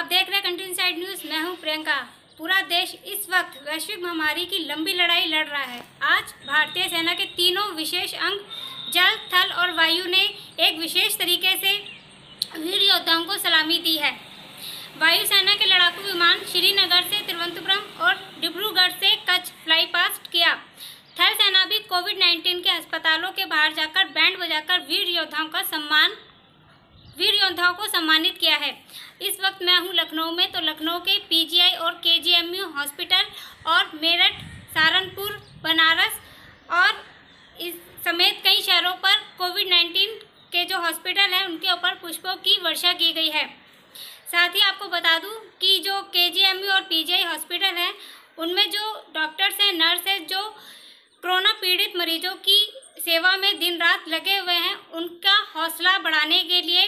आप देख रहे हैं कंटिन्यू साइड न्यूज़ मैं हूं प्रियंका पूरा देश इस वक्त वैश्विक महामारी की लंबी लड़ाई लड़ रहा है आज भारतीय सेना के तीनों विशेष अंग जल थल और वायु ने एक विशेष तरीके से वीर योद्धाओं को सलामी दी है वायुसेना के लड़ाकू विमान श्रीनगर से तिरुवनंतपुरम और डिब्रूगढ़ से कच्छ फ्लाई पास्ट किया थल सेना भी कोविड 19 के अस्पतालों के बाहर जाकर बैंड बजाकर वीर योद्धाओं का सम्मान वीर योद्धाओं को सम्मानित किया है इस वक्त मैं हूँ लखनऊ में तो लखनऊ के पीजीआई और केजीएमयू हॉस्पिटल और मेरठ सहारनपुर बनारस और इस समेत कई शहरों पर कोविड नाइन्टीन के जो हॉस्पिटल हैं उनके ऊपर पुष्पों की वर्षा की गई है साथ ही आपको बता दूं कि जो के और पी हॉस्पिटल हैं उनमें जो डॉक्टर्स हैं नर्स हैं जो कोरोना पीड़ित मरीजों की सेवा में दिन रात लगे हुए हैं उनका हौसला बढ़ाने के लिए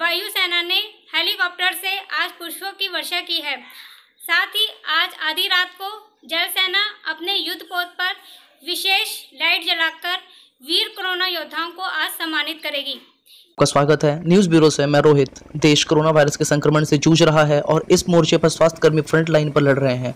वायुसेना ने हेलीकॉप्टर से आज पुष्पों की वर्षा की है साथ ही आज आधी रात को जल सेना अपने युद्ध पोत पर विशेष लाइट जलाकर वीर कोरोना योद्धाओं को आज सम्मानित करेगी आपका स्वागत है न्यूज ब्यूरो से मैं रोहित देश कोरोना वायरस के संक्रमण से जूझ रहा है और इस मोर्चे पर कर्मी फ्रंट लाइन पर लड़ रहे हैं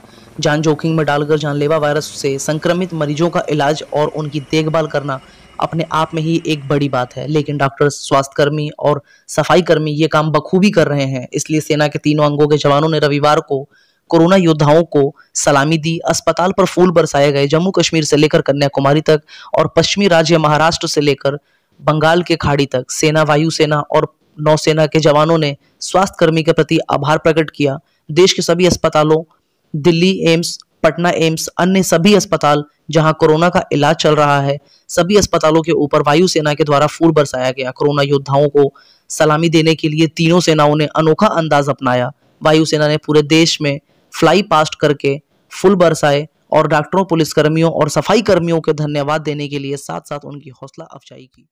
जान जोखिम में डालकर जानलेवा वायरस से संक्रमित मरीजों का इलाज और उनकी देखभाल करना अपने आप में ही एक बड़ी बात है लेकिन डॉक्टर स्वास्थ्यकर्मी और सफाई कर्मी ये काम बखूबी कर रहे हैं इसलिए सेना के तीनों अंगों के जवानों ने रविवार को कोरोना योद्धाओं को सलामी दी अस्पताल पर फूल बरसाए गए जम्मू कश्मीर से लेकर कन्याकुमारी तक और पश्चिमी राज्य महाराष्ट्र से लेकर बंगाल के खाड़ी तक सेना वायुसेना और नौसेना के जवानों ने स्वास्थ्यकर्मी के प्रति आभार प्रकट किया देश के सभी अस्पतालों दिल्ली एम्स पटना एम्स अन्य सभी अस्पताल जहां कोरोना का इलाज चल रहा है सभी अस्पतालों के ऊपर वायुसेना के द्वारा फूल बरसाया गया कोरोना योद्धाओं को सलामी देने के लिए तीनों सेनाओं ने अनोखा अंदाज अपनाया वायुसेना ने पूरे देश में फ्लाई पास्ट करके फूल बरसाए और डॉक्टरों पुलिसकर्मियों और सफाई कर्मियों के धन्यवाद देने के लिए साथ साथ उनकी हौसला अफजाई की